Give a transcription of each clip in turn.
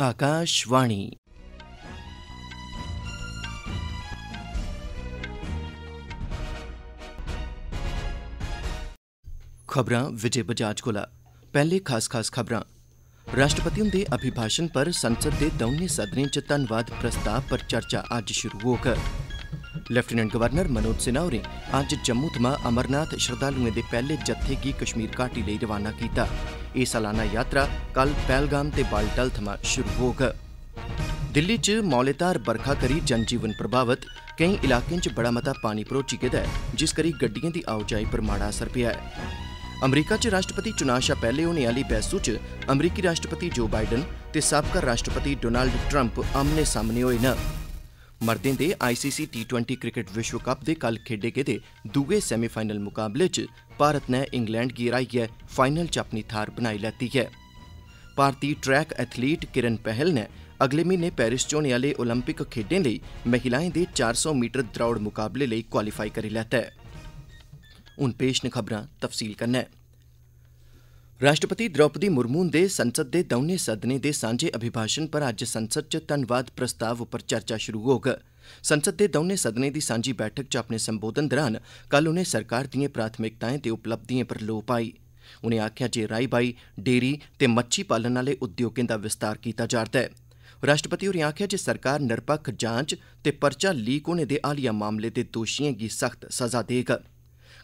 आकाशवाणी खबरां विजय बजाज कोला पहले खास खास खबरां राष्ट्रपति हुंदे अभिभाषण पर संसद के दौनें सदनें धनवाद प्रस्ताव पर चर्चा अज्ज शुरू होग लेफ्टिनेंट गवर्नर मनोज सिन्हा होरें अज्ज जम्मू अमरनाथ श्रद्धालुएं दे पैहले जत्थे की कश्मीर घाटी रवाना कीता ਇਹ ਸਾਲਾਨਾ ਯਾਤਰਾ ਕੱਲ ਪਹਿਲਗਾਮ ਤੇ ਬਾਲਟਲ ਥਮਾ ਸ਼ੁਰੂ ਹੋਗਾ ਦਿੱਲੀ 'ਚ ਮੌਲੇਤਾਰ ਬਰਖਾ ਕਰੀ ਜਨਜੀਵਨ ਪ੍ਰਭਾਵਿਤ ਕਈ ਇਲਾਕਿਆਂ 'ਚ ਬੜਾ ਮਤਾ ਪਾਣੀ ਭਰੋਚੀ ਗਿਆ ਜਿਸ ਕਰੀ ਗੱਡੀਆਂ ਦੀ ਆਵਾਜਾਈ ਪਰ ਮਾੜਾ ਅਸਰ ਪਿਆ ਹੈ ਅਮਰੀਕਾ 'ਚ ਰਾਸ਼ਟਰਪਤੀ ਸ਼ਾ ਪਹਿਲੇ ਹੋਣੇ ਵਾਲੀ ਬੈਸੂ 'ਚ ਅਮਰੀਕੀ ਰਾਸ਼ਟਰਪਤੀ ਜੋ ਬਾਈਡਨ ਤੇ ਸਾਬਕਾ ਰਾਸ਼ਟਰਪਤੀ ਡੋਨਾਲਡ ਟਰੰਪ ਆਮਨੇ ਸਾਹਮਣੇ ਹੋਏ ਨਾ मर्दें दे आईसीसी टी ट्वेंटी क्रिकेट विश्व कप दे कल खेडे गेदे दुए सेमीफाइनल मुकाबले च भारत नै इंग्लैंड गी हराइयै फाइनल च अपनी थाह्र बनाई लैती ऐ भारती ट्रैक एथलीट किरण पहल ने अगले म्हीने पेरिस च होने आह्ले ओलंपिक खेड्डें लेई महिलाएं दे 400 मीटर द्रौड़ मुकाबले लेई क्वालीफाई करी लैता ऐ हून पेश न खबरां तफसील कन्नै राष्ट्रपति द्रौपदी मुर्मू हुंदे संसद दे दौनें सदनें दे सांझे अभिभाषण पर अज्ज संसद च धन्नवाद प्रस्ताव उप्पर चर्चा शुरु होग संसद दे दौनें सदनें दी सांझी बैठक च अपने संबोधन दरान कल उनें सरकार दिएं प्राथमिकताएं ते उपलब्धिएं पर लोऽ पाई उनें आखेआ जे राई बाई डेयरी ते मच्छी पालन आह्ले उद्योगें दा विस्तार कीता जा'रदा ऐ राष्ट्रपति होरें आखेआ जे सरकार निरपक्ख जांच ते पर्चा लीक होने दे हालिया मामले दे दोषिएं गी सख्त सजा देग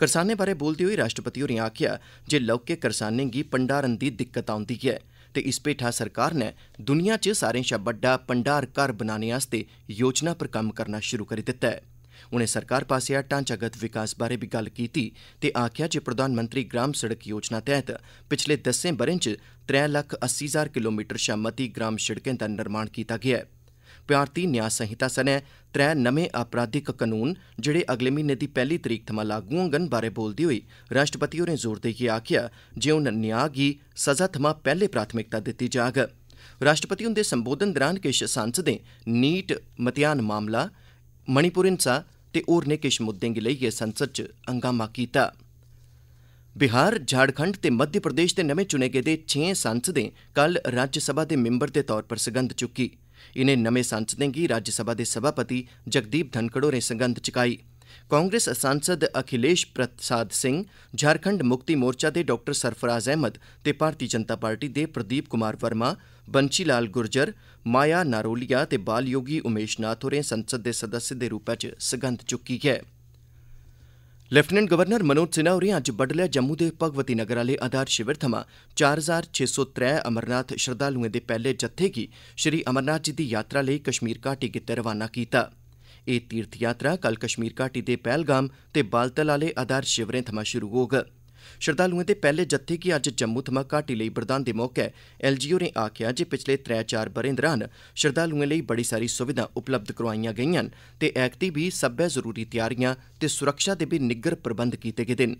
करसानें बारै बोलदे होई राष्ट्रपति होरें आखेआ जे लौह्के करसानें गी भंडारण दी दिक्कत औंदी ऐ ते इस भेठा सरकार नै दुनिया च सारे शा बड्डा भंडार घर बनाने आस्तै योजना पर कम्म करना शुरु करी दित्ता ऐ उनें सरकार पासेआ ढांचागत विकास बारै बी गल्ल कीती ते आखेआ जे प्रधानमंत्री ग्राम सड़क योजना तैह्त पिछले दस्सें ब'रें च त्रै लक्ख अस्सी हजार किलोमीटर शा मती ग्राम सड़कें दा निर्माण कीता गेआ ऐ भारती न्याय संहिता सने त्रै नमें आपराधिक कनून जेहड़े अगले म्हीने दी पैहली तरीक थमां लागू होङन बारै बोलदे होई राष्ट्रपति होरें जोर देइयै आखेआ जे हून न्याऽ गी सज़ा थमां पैहले प्राथमिकता दित्ती जाग राष्ट्रपति हुंदे संबोधन दौरान किश सांसदें नीट म्तेहान मामला मणिपुर हिंसा ते होरनें किश मुद्दें गी लेइयै संसद च हंगामा कीता बिहार झारखंड ते मध्य प्रदेश दे नमें चुने गेदे छें सांसदें कल राज्यसभा दे मिंबर दे तौर पर सगंध चुक्की इनें नमें सांसदें गी राज्यसभा दे सभापति जगदीप धनखड़ होरें सगंघ चुकाई कांग्रेस सांसद अखिलेश प्रसाद सिंह झारखंड मुक्ति मोर्चा दे डाक्टर सरफराज अहमद ते भारती जनता पार्टी दे प्रदीप कुमार वर्मा बंशी लाल गुर्जर माया नारोलिया ते बाल योगी उमेश नाथ होरें संसद दे सदस्य दे रूपै च सगंघ चुक्की ऐं लेफ्टिनेंट गवर्नर मनोज सिन्हा होरें अज्ज बड्डलै जम्मू दे भगवती नगर आह्ले आधार शिविर थमां चार हजार छे सौ त्रै अमरनाथ श्रद्वालुएं दे पैहले जत्थे गी श्री अमरनाथ जी दी यात्रा लेई कश्मीर घाटी गितै रवाना कीता एह् तीर्थ यात्रा कल कश्मीर घाटी दे पैहलगाम ते बालतल आह्ले आधार शिविरें थमां शुरु होग श्रद्धालुएं दे पैहले जत्थे गी अज्ज जम्मू थमां घाटी लेई बरदांदे मौके एलजी होरें आखेआ जे पिछले त्रै चार ब'रें दरान श्रद्धालुएं लेई बड़ी सारी सुविधां उपलब्ध करोआईआं गेईआं न ते ऐगती बी सब्बै जरूरी तैयारियां ते सुरक्षा दे बी निग्गर प्रबंध कीते गेदे न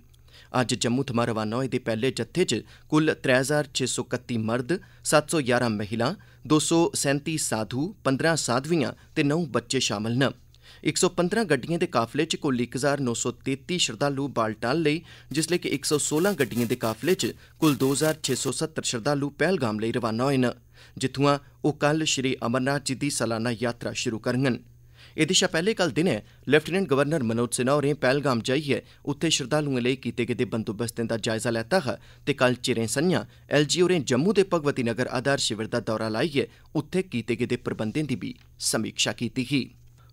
अज्ज जम्मू थमां रवाना होए दे पैहले जत्थे च कुल त्रै हजार छे सौ कत्ती मर्द सत्त सौ ञारां महिलां दो सौ सैंती साधु पंदरां साधवियां ते नौ बच्चे शामल हे 115 ਗੱਡੀਆਂ ਦੇ ਕਾਫਲੇ 'ਚ ਕੁੱਲ 1933 ਸ਼ਰਧਾਲੂ ਬਾਲਟਾਲ ਲਈ ਜਿਸ ਲਈ ਕਿ 116 ਗੱਡੀਆਂ ਦੇ ਕਾਫਲੇ 'ਚ ਕੁੱਲ 2670 ਸ਼ਰਧਾਲੂ ਪਹਿਲਗਾਮ ਲਈ ਰਵਾਨਾ ਹੋਏ ਨੇ ਜਿੱਥੋਂ ਉਹ ਕੱਲ ਸ਼੍ਰੀ ਅਮਰਨਾਥ ਜੀ ਦੀ ਸਾਲਾਨਾ ਯਾਤਰਾ ਸ਼ੁਰੂ ਕਰਨਗੇ ਇਦੇ ਸ਼ਾ ਪਹਿਲੇ ਕੱਲ ਦਿਨ ਹੈ ਲੈਫਟੀਨੈਂਟ ਗਵਰਨਰ ਮਨੋਜ ਸਿਨਹਾ ਹੋਰੇ ਪਹਿਲਗਾਮ ਜਾਈ ਹੈ ਉੱਥੇ ਸ਼ਰਧਾਲੂਆਂ ਲਈ ਕੀਤੇ ਗਏ ਬੰਦੋਬਸਤਾਂ ਦਾ ਜਾਇਜ਼ਾ ਲੈਤਾ ਹੈ ਤੇ ਕੱਲ ਚਿਰੇ ਸੰਨਿਆ ਐਲਜੀ ਹੋਰੇ ਜੰਮੂ ਦੇ ਭਗਵਤੀ ਨਗਰ ਆਧਾਰ ਸ਼ਿਵਰ ਦਾ ਦੌਰਾ ਲਾਈ ਹੈ ਉੱਥੇ ਕੀਤੇ ਗਏ ਪ੍ਰਬੰਧਾਂ ਦੀ ਵੀ ਸਮੀਖਿਆ ਕੀਤੀ ਹੀ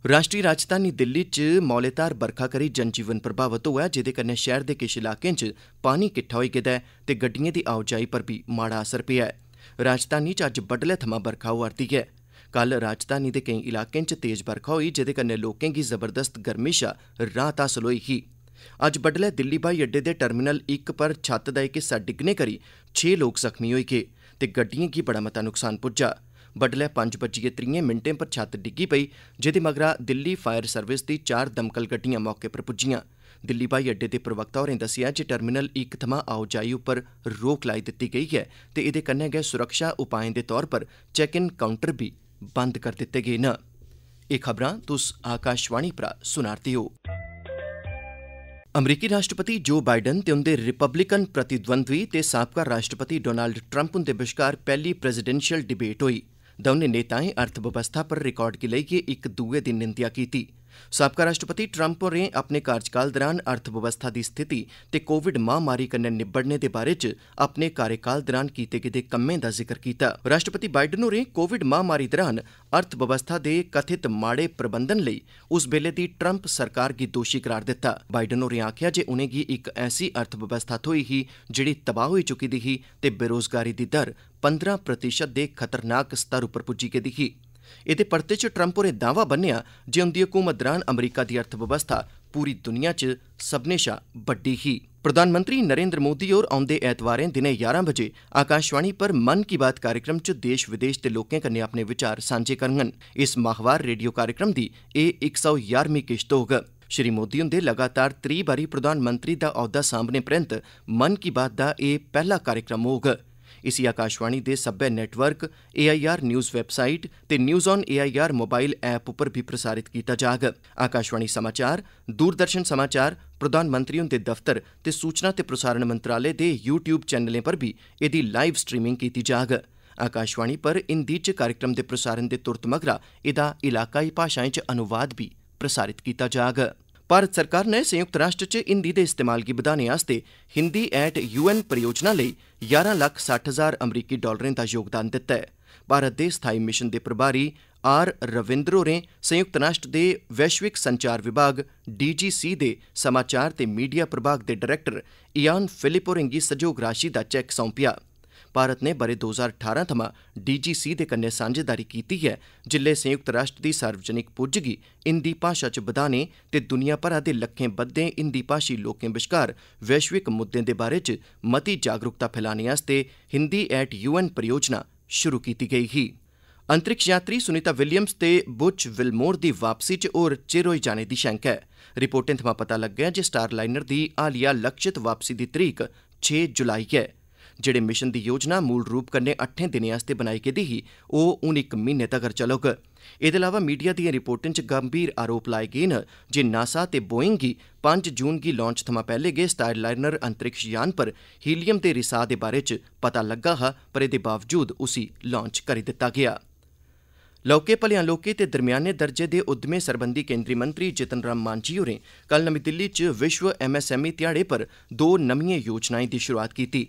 राष्ट्री राजधानी दिल्ली च मौलेधार बरखा करी जनजीवन प्रभावित होआ ऐ जेहदे कन्नै शैहर दे किश इलाकें च पानी किट्ठा होई गेदा ऐ ते गड्डिएं दी आओजाई पर बी माड़ा असर पेआ ऐ राजधानी च अज्ज बड्डलै थमां बरखा होआ'रदी ऐ कल राजधानी दे केई इलाकें च तेज बरखा होई जेहदे कन्नै लोकें गी जबरदस्त गर्मी शा राहत हासल होई ही अज्ज बड्डलै दिल्ली ब्हाई अड्डे दे टर्मिनल इक पर छत दा इक हिस्सा डिग्गने करी छे लोक जख्मी होई गे ते गड्डिएं गी बड़ा मता नुक्सान पुज्जा ਬੱਡਲੇ 5:30 ਮਿੰਟੇ ਪਰ ਛੱਤ ਡਿੱਗੀ ਪਈ ਜਿਹਦੇ ਮਗਰਾ ਦਿੱਲੀ ਫਾਇਰ ਸਰਵਿਸ ਦੀ ਚਾਰ ਦਮਕਲ ਗੱਡੀਆਂ ਮੌਕੇ ਪਰ ਪੁੱਜੀਆਂ ਦਿੱਲੀ ਬਾਈ ਅੱਡੇ ਦੇ ਪ੍ਰਵਕਤਾ ਹੋਰੇ ਦੱਸਿਆ ਜੇ ਟਰਮੀਨਲ 1 ਥਮਾ ਆਓ ਜਾਈ ਉੱਪਰ ਰੋਕ ਲਾਈ ਦਿੱਤੀ ਗਈ ਹੈ ਤੇ ਇਹਦੇ ਕੰਨੇ ਗਏ ਸੁਰੱਖਿਆ ਉਪਾਅ ਦੇ ਤੌਰ ਪਰ ਚੈੱਕ-ਇਨ ਕਾਊਂਟਰ ਵੀ ਬੰਦ ਕਰ ਦਿੱਤੇ ਗਏ ਨੇ ਇਹ ਖਬਰਾਂ ਤੁਸ ਆਕਾਸ਼ਵਾਣੀ ਪ੍ਰਾ ਸੁਣਾਰਤੀ ਹੋ ਅਮਰੀਕੀ ਰਾਸ਼ਟਰਪਤੀ ਜੋ ਬਾਈਡਨ ਤੇ ਉਹਦੇ ਰਿਪਬਲਿਕਨ ਪ੍ਰਤੀਦਵੰਦੀ ਤੇ ਸਾਬਕਾ ਰਾਸ਼ਟਰਪਤੀ ਡੋਨਾਲਡ ਟਰੰਪ ਹੁੰਦੇ ਵਿਚਕਾਰ ਪਹਿਲੀ ਪ੍ਰੈਜ਼ੀਡੈਂਸ਼ੀਅਲ ਡਿਬੇਟ ਹੋਈ दौनें नेताएं अर्थबवस्था पर रिकार्ड गी लेइयै इक दुए दी निंदेआ कीती ऐ ਸਾਬਕਾ ਰਾਸ਼ਟਰਪਤੀ ਟਰੰਪ ਨੇ ਆਪਣੇ ਕਾਰਜਕਾਲ ਦੌਰਾਨ ਅਰਥਵਿਵਸਥਾ ਦੀ ਸਥਿਤੀ ਤੇ ਕੋਵਿਡ ਮਹਾਮਾਰੀ ਕੰਨ ਨਿਬੜਨੇ ਦੇ ਬਾਰੇ ਚ ਆਪਣੇ ਕਾਰਜਕਾਲ ਦੌਰਾਨ ਕੀਤੇ ਗਏ ਕੰਮਾਂ ਦਾ ਜ਼ਿਕਰ ਕੀਤਾ ਰਾਸ਼ਟਰਪਤੀ ਬਾਈਡਨ ਨੇ ਕੋਵਿਡ ਮਹਾਮਾਰੀ ਦੌਰਾਨ ਅਰਥਵਿਵਸਥਾ ਦੇ ਕਥਿਤ ਮਾੜੇ ਪ੍ਰਬੰਧਨ ਲਈ ਉਸ ਵੇਲੇ ਦੀ ਟਰੰਪ ਸਰਕਾਰ ਦੀ ਦੋਸ਼ੀ ਕਰਾਰ ਦਿੱਤਾ ਬਾਈਡਨ ਨੇ ਆਖਿਆ ਜੇ ਉਹਨੇ ਕੀ ਇੱਕ ਐਸੀ ਅਰਥਵਿਵਸਥਾ ਥੋਈ ਹੀ ਜਿਹੜੀ ਤਬਾਹ ਹੋ ਚੁੱਕੀ ਦੀ ਹੀ ਤੇ ਬੇਰੋਜ਼ਗਾਰੀ ਦੀ ਦਰ 15% ਦੇ ਖਤਰਨਾਕ ਸਤਰ ਉੱਪਰ ਪੁੱਜੀ ਕੇ ਦਿਖੀ एह्दे परते च ट्रम्प होरें दाह्वा बन्नेआ जे उंदी हुकूमत दौरान अमरीका दी अर्थबवस्था पूरी दुनिया च सब्मनें शा बड्डी ही प्रधानमंत्री नरेन्द्र मोदी होर औंदे ऐतवारें दिनें ञारां बजे आकाशवाणी पर मन की बात कार्यक्रम च देश विदेश दे लोकें कन्नै अपने विचार सांझे करङन इस माहवार रेडियो कार्यक्रम दी एह् इक सौ ञारमीं किश्त होग श्री मोदी हुंदे लगातार त्री बारी प्रधानमंत्री दा औह्द्वा सांभने परैन्त मन की बात दा एह् पैह्ला कार्यक्रम होग इसी आकाशवाणी दे सब्बै नेटवर्क एआईआर न्यूज वैबसाईट ते news on AIR mobile app उप्पर बी प्रसारित कीता जाग आकाशवाणी समाचार दूरदर्शन समाचार प्रधानमंत्री हुंदे दफ्तर ते सूचना ते प्रसारण मंत्रालय दे यू ट्यूब चैनलें पर बी एह्दी लाईव स्ट्रीमिंग कीती जाग आकाशवाणी पर हिंदी च कार्यक्रम दे प्रसारण दे तुरत मगरा एह्दा इलाकाई भाषाएं च अनुवाद बी प्रसारित कीता जाग ਭਾਰਤ ਸਰਕਾਰ ਨੇ ਸੰਯੁਕਤ ਰਾਸ਼ਟਰ 'ਚ ਹਿੰਦੀ ਦੇ ਇਸਤੇਮਾਲ ਦੀ ਬਦਾਨੇ ਆਸਤੇ ਹਿੰਦੀ ਐਟ ਯੂਐਨ ਪ੍ਰਯੋਜਨਾ ਲਈ 11 ਲੱਖ 60 ਹਜ਼ਾਰ ਅਮਰੀਕੀ ਡਾਲਰਾਂ ਦਾ ਯੋਗਦਾਨ ਦਿੱਤਾ ਹੈ ਭਾਰਤ ਦੇ ਸਥਾਈ ਮਿਸ਼ਨ ਦੇ ਪ੍ਰਭਾਰੀ ਆਰ ਰਵਿੰਦਰੋ ਨੇ ਸੰਯੁਕਤ ਰਾਸ਼ਟਰ ਦੇ ਵੈਸ਼ਵਿਕ ਸੰਚਾਰ ਵਿਭਾਗ ਡੀਜੀਸੀ ਦੇ ਸਮਾਚਾਰ ਤੇ ਮੀਡੀਆ ਪ੍ਰਭਾਗ ਦੇ ਡਾਇਰੈਕਟਰ ਇਆਨ ਫਿਲਿਪੋਰਿੰਗੀ ਸਹਿਯੋਗ ਰਾਸ਼ੀ ਦਾ ਚੈੱਕ ਸੌਂਪਿਆ भारत नै ब'रे दो ज्हार ठारां थमां डीजीसी दे कन्नै सांझेदारी कीती ऐ जेल्लै संयुक्त राष्ट्र दी सार्वजनिक पुज्ज गी हिंदी भाषा च बधाने ते दुनिया भरै दे लक्खें बद्दे हिंदी भाषी लोकें बश्कार वैश्विक मुद्दें दे बारै च मती जागरूकता फैलाने आस्तै 'हिंदी एट यूएन' परियोजना शुरु कीती गेई ही अंतरिक्ष यात्री सुनीता विलियम्स ते बुच विलमोर दी वापसी च होर चिर होई जाने दी शैंका ऐ रिपोर्टें थमां पता लग्गा ऐ जे स्टारलाइनर दी हालिया लक्षित वापसी दी तरीक छे जुलाई ऐ जेहड़े मिशन दी योजना मूल रूप कन्नै अट्ठें दिनें आस्तै बनाई गेदी ही ओह् हून इक म्हीने तगर चलोग एह्दे अलावा मीडिया दिएं रिपोर्टें च गंभीर आरोप लाए गे न जे नासा ते बोइंग गी पंज जून गी लांच थमां पैह्ले गै स्टारलाइनर अंतरिक्ष यान पर हीलियम दे रिसाऽ दे बारै च पता लग्गा हा पर एह्दे बावजूद उसी लांच करी दित्ता गेआ लौह्के भलेआं लौह्के ते दरम्याने दर्जे दे उद्यमें सरबंधी केन्द्री मंत्री जितन राम मांझी होरें कल नमीं दिल्ली च विश्व एमएसएमई ध्याड़े पर दो नमिएं योजनाएं दी शुरूआत कीती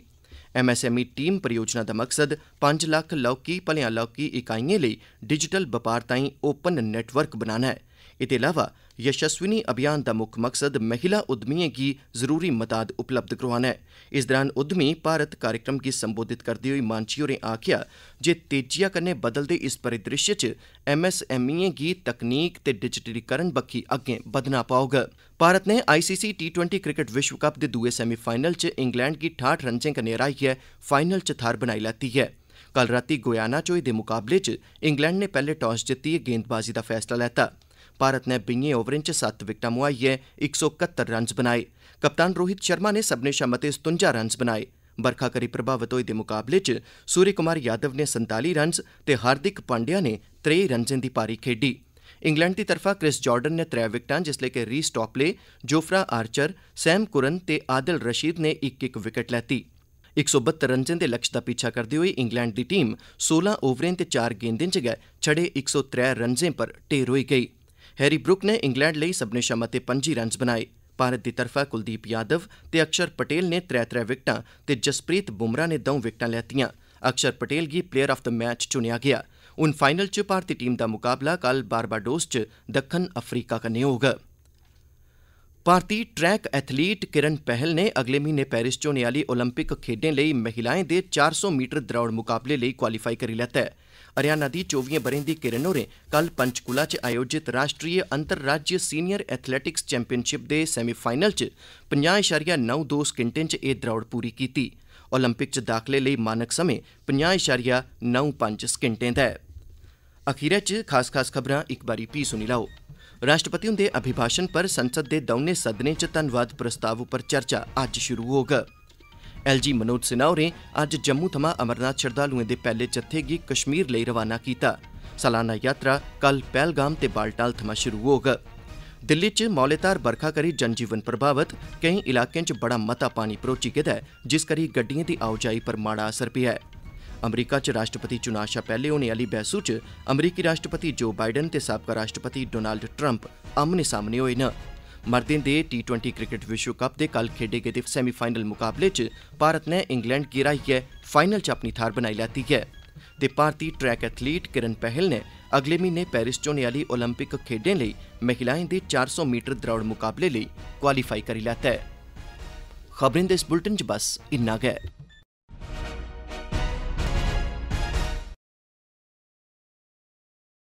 एमएसएमई टीम परियोजना का मकसद पंज लक्ख लौह्की भलेयां लौह्की इकाइएं लेई डिजिटल व्यापार ताईं ओपन नेटवर्क बनाना है एह्दे अलावा यशस्विनी अभियान दा मुक्ख मकसद महिला उद्यमिएं गी जरूरी मदाद उपलब्ध करोआना ऐ इस दौरान उद्यमी भारत कार्यक्रम गी संबोधित करदे होई मांझी होरें आखेआ जे तेजिआ कन्नै बदलदे इस परिद्रिश्श च एमएसएमईएं गी तकनीक ते डिजिटलीकरण बक्खी अग्गे बधना पौग भारत नै आईसीसी टी ट्वेंटी क्रिकेट विश्व कप दे दुए सेमीफाइनल च इंग्लैंड गी ठाठ रन्ने कन्नै र्हाइयै फाइनल च थाह्र बनाई लैती ऐ कल रातीं गुयाना च होए दे मुकाबले च इंग्लैंड नै पैहले टास जित्तियै गेंदबाजी दा फैसला लैता भारत नै बीहें ओवरें च सत्त विकटां मुहाइयै इक सौ कत्तर रन बनाए कप्तान रोहित शर्मा नै सब्मनें शा मते सतुंजा रन्स बनाए बरखा करी प्रभावित होए दे मुकाबले च सूर्य कुमार यादव ने संताली रन ते हार्दिक पांड्या ने त्रेई रन्सें दी पारी खेड्डी इंग्लैंड दी तरफा क्रिस जार्डन ने त्रै विकटां जिसलै के Reece Topley Jofra Archer Sam Curran ते आदिल रशीद ने इक इक विकेट लैती इक सौ बत्तर दे लक्ष्य दा पीछा करदे होई इंग्लैंड दी टीम 16 ओवरें ते 4 गेंदें च गै छड़े इक सौ पर ढेर होई गेई ਹੈਰੀ ਬਰੁਕ ਨੇ ਇੰਗਲੈਂਡ ਲਈ ਸਭਨੇ ਸ਼ਮਤੇ 25 ਰਨ ਬਣਾਏ ਭਾਰਤ ਦੀ ਤਰਫਾ ਕੁਲਦੀਪ ਯਾਦਵ ਤੇ ਅਕਸ਼ਰ ਪਟੇਲ ਨੇ ਤ੍ਰੈ-ਤ੍ਰੈ ਵਿਕਟਾਂ ਤੇ ਜਸਪ੍ਰੀਤ ਬੁਮਰਾ ਨੇ 2 ਵਿਕਟਾਂ ਲੈਤੀਆਂ ਅਕਸ਼ਰ ਪਟੇਲ ਕੀ ਪਲੇਅਰ ਆਫ ਦ ਮੈਚ ਚੁਣਿਆ ਗਿਆ ਉਨ ਫਾਈਨਲ 'ਚ ਭਾਰਤੀ ਟੀਮ ਦਾ ਮੁਕਾਬਲਾ ਕੱਲ ਬਾਰਬਾਡੋਸ 'ਚ ਦੱਖਣ ਅਫਰੀਕਾ ਕਨੇ ਹੋਗਾ ਭਾਰਤੀ ਟਰੈਕ ਐਥਲੀਟ ਕਿਰਨ ਪਹਿਲ ਨੇ ਅਗਲੇ ਮਹੀਨੇ ਪੈਰਿਸ 'ਚ ਹੋਣ ਵਾਲੀ 올림픽 ਖੇਡਾਂ ਲਈ ਮਹਿਲਾਵਾਂ ਦੇ 400 ਮੀਟਰ ਦੌੜ ਮੁਕਾਬਲੇ ਲਈ ਕੁਆਲੀਫਾਈ ਕਰ ਲਿਆ ਹੈ। ਹਰਿਆਣਾ ਦੀ 24 ਬਰੇ ਦੀ ਕਿਰਨ ਹੋਰੇ ਕੱਲ ਪੰਚਕੁਲਾ 'ਚ ਆਯੋਜਿਤ ਰਾਸ਼ਟਰੀ ਅੰਤਰਰਾਜੀ ਸੀਨੀਅਰ ਐਥਲੈਟਿਕਸ ਚੈਂਪੀਅਨਸ਼ਿਪ ਦੇ ਸੈਮੀਫਾਈਨਲ 'ਚ 50.92 ਸਕਿੰਟਾਂ 'ਚ ਇਹ ਦੌੜ ਪੂਰੀ ਕੀਤੀ। 올림픽 'ਚ ਦਾਖਲੇ ਲਈ ਮਾਨਕ ਸਮੇਂ 50.95 ਸਕਿੰਟਾਂ ਦਾ ਹੈ। ਅਖੀਰ 'ਚ ਖਾਸ-ਖਾਸ ਖਬਰਾਂ ਇੱਕ ਵਾਰੀ ਵੀ ਸੁਣੀ ਲਓ। राष्ट्रपति हुंदे अभिभाषण पर संसद दे दौनें सदनें च धन्नवाद प्रस्ताव उप्पर चर्चा अज्ज शुरू होग एल जी मनोज सिन्हा होरें अज्ज जम्मू थमां अमरनाथ श्रद्धालुएं दे पैह्ले जत्थे गी कश्मीर लेई रवाना कीता सालाना यात्रा कल पहलगाम ते बालटाल थमां शुरू होग दिल्ली च मौलेधार बरखा करी जनजीवन प्रभावत केईं इलाकें च बड़ा मता पानी भरोची गेदा ऐ जिस करी गड्डिएं दी आओजाई पर माड़ा असर पेआ ऐ ਅਮਰੀਕਾ ਚ ਰਾਸ਼ਟਰਪਤੀ ਚੋਣਾਂ ਸ਼ਾ ਪਹਿਲੇ ਹੋਣੇ ਵਾਲੀ ਬੈਸੂ ਚ ਅਮਰੀਕੀ ਰਾਸ਼ਟਰਪਤੀ ਜੋ ਬਾਈਡਨ ਤੇ ਸਾਬਕਾ ਰਾਸ਼ਟਰਪਤੀ ਡੋਨਾਲਡ ਟਰੰਪ ਆਮਨੇ ਸਾਹਮਣੇ ਹੋਏ ਨੇ ਮਰਦਿਨ ਦੇ ਟੀ20 ਕ੍ਰਿਕਟ ਵਿਸ਼ਵ ਕੱਪ ਦੇ ਕੱਲ ਖੇਡੇ ਗਏ ਦੇ ਸੈਮੀ ਮੁਕਾਬਲੇ ਚ ਭਾਰਤ ਨੇ ਇੰਗਲੈਂਡ ਕੀ ਰਾਈ ਹੈ ਫਾਈਨਲ ਚ ਆਪਣੀ ਥਾਰ ਬਣਾਈ ਲਾਤੀ ਹੈ ਤੇ ਭਾਰਤੀ ਟਰੈਕ ਐਥਲੀਟ ਕਿਰਨ ਪਹਿਲ ਨੇ ਅਗਲੇ ਮਹੀਨੇ ਪੈਰਿਸ ਚ ਹੋਣ 올림픽 ਖੇਡਾਂ ਲਈ ਮਹਿਲਾਵਾਂ ਦੇ 400 ਮੀਟਰ ਦੌੜ ਮੁਕਾਬਲੇ ਲਈ ਕੁਆਲੀਫਾਈ ਕਰੀ ਲਿਆ ਹੈ ਖਬਰਿੰਦ ਇਸ ਬੁਲਟਨ ਚ ਬਸ ਇੰਨਾ ਗਿਆ